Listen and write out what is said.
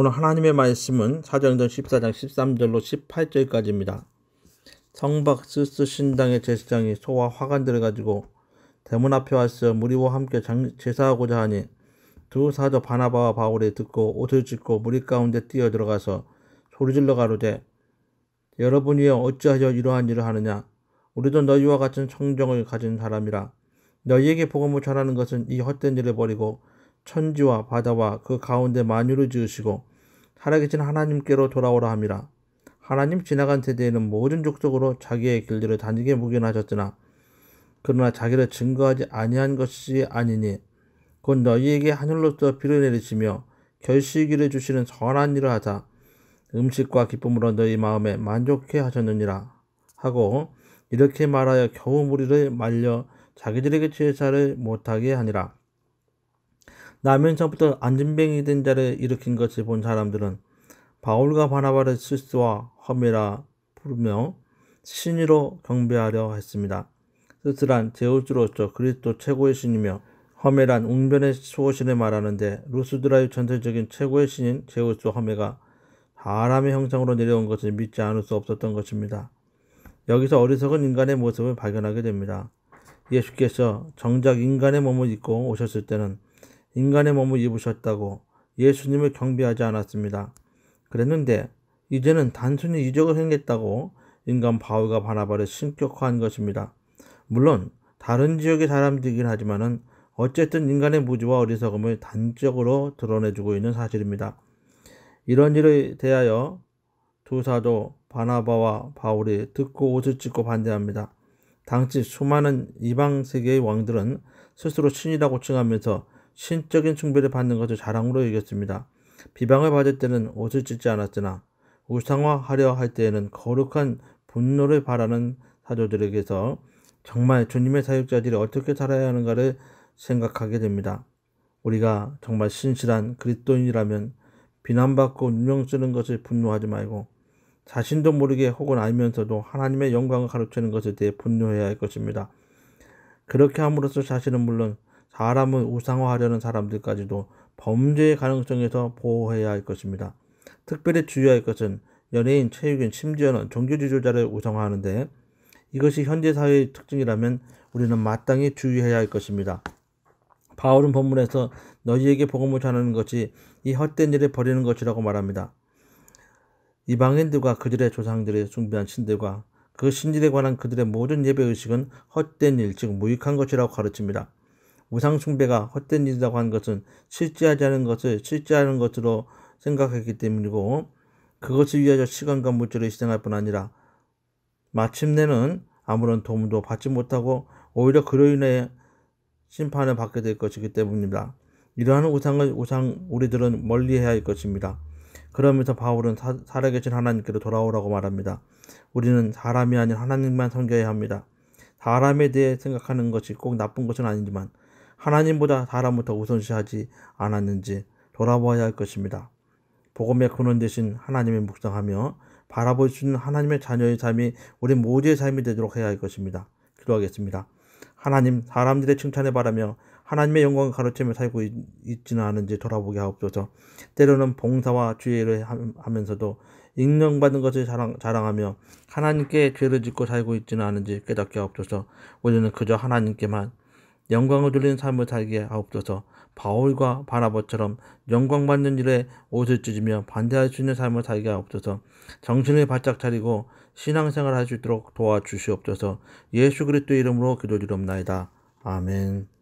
오늘 하나님의 말씀은 사정전 14장 13절로 18절까지입니다. 성박스스 신당의 제사장이 소와 화관들을 가지고 대문 앞에 왔어 무리와 함께 제사하고자 하니 두 사도 바나바와 바울이 듣고 옷을 찢고 무리 가운데 뛰어 들어가서 소리질러 가로되 여러분이여 어찌하여 이러한 일을 하느냐 우리도 너희와 같은 청정을 가진 사람이라 너희에게 복음을 전하는 것은 이 헛된 일을 버리고 천지와 바다와 그 가운데 만유를 지으시고 살아계신 하나님께로 돌아오라 함이라. 하나님 지나간 세대에는 모든 족속으로 자기의 길들을 다니게 묵견하셨으나 그러나 자기를 증거하지 아니한 것이 아니니 곧 너희에게 하늘로서 비를 내리시며 결실기를 주시는 선한 일을 하자 음식과 기쁨으로 너희 마음에 만족해 하셨느니라 하고 이렇게 말하여 겨우 무리를 말려 자기들에게 제사를 못하게 하니라. 남연서부터 안진뱅이 된 자를 일으킨 것을 본 사람들은 바울과 바나바를 실스와허이라 부르며 신으로 경배하려 했습니다. 스스란 제우스로서 그리스도 최고의 신이며 허메란 웅변의 수호신을 말하는데 루스드라의 전설적인 최고의 신인 제우스 허메가 사람의 형상으로 내려온 것을 믿지 않을 수 없었던 것입니다. 여기서 어리석은 인간의 모습을 발견하게 됩니다. 예수께서 정작 인간의 몸을 입고 오셨을 때는 인간의 몸을 입으셨다고 예수님을 경배하지 않았습니다. 그랬는데 이제는 단순히 이적을 행했다고 인간 바울과 바나바를 신격화한 것입니다. 물론 다른 지역의 사람들이긴 하지만은 어쨌든 인간의 무지와 어리석음을 단적으로 드러내주고 있는 사실입니다. 이런 일에 대하여 두 사도 바나바와 바울이 듣고 옷을 찢고 반대합니다. 당시 수많은 이방 세계의 왕들은 스스로 신이라고 칭하면서 신적인 충배를 받는 것을 자랑으로 여겼습니다. 비방을 받을 때는 옷을 찢지 않았으나 우상화하려 할 때에는 거룩한 분노를 바라는 사도들에게서 정말 주님의 사역자들이 어떻게 살아야 하는가를 생각하게 됩니다. 우리가 정말 신실한 그리스도인이라면 비난받고 누명 쓰는 것을 분노하지 말고 자신도 모르게 혹은 알면서도 하나님의 영광을 가르치는 것에 대해 분노해야 할 것입니다. 그렇게 함으로써 자신은 물론 사람을 우상화하려는 사람들까지도 범죄의 가능성에서 보호해야 할 것입니다. 특별히 주의할 것은 연예인, 체육인, 심지어는 종교 지도자를 우상화하는데 이것이 현재 사회의 특징이라면 우리는 마땅히 주의해야 할 것입니다. 바울은 본문에서 너희에게 복음을 전하는 것이 이 헛된 일을 버리는 것이라고 말합니다. 이방인들과 그들의 조상들의 숭배한 신들과 그신들에 관한 그들의 모든 예배 의식은 헛된 일, 즉 무익한 것이라고 가르칩니다. 우상숭배가 헛된 일이라고 하는 것은 실제하지 않은 것을 실제하는 것으로 생각했기 때문이고 그것을 위하여 시간과 물질을 희생할 뿐 아니라 마침내는 아무런 도움도 받지 못하고 오히려 그로 인해 심판을 받게 될 것이기 때문입니다. 이러한 우상을 우상 우리들은 멀리해야 할 것입니다. 그러면서 바울은 사, 아계신 하나님께로 돌아오라고 말합니다. 우리는 사람이 아닌 하나님만 섬겨야 합니다. 사람에 대해 생각하는 것이 꼭 나쁜 것은 아니지만 하나님보다 사람부터 우선시하지 않았는지 돌아보아야 할 것입니다. 복음의 근원 대신 하나님의 묵상하며 바라볼 수 있는 하나님의 자녀의 삶이 우리 모두의 삶이 되도록 해야 할 것입니다. 기도하겠습니다. 하나님 사람들의 칭찬에 바라며 하나님의 영광을 가르치며 살고 있, 지는 않은지 돌아보게 하옵소서. 때로는 봉사와 주의를 하면서도 인정받은 것을 자랑, 자랑하며 하나님께 죄를 짓고 살고 있지는 않은지 깨닫게 하옵소서. 우리는 그저 하나님께만 영광을 돌리는 삶을 살기에 아옵소서 바울과 바나바처럼 영광받는 일에 옷을 찢으며 반대할 수 있는 삶을 살게 하옵소서 정신을 바짝 차리고 신앙생활 할수 있도록 도와주시옵소서 예수 그리스도 이름으로 기도드리옵나다 아멘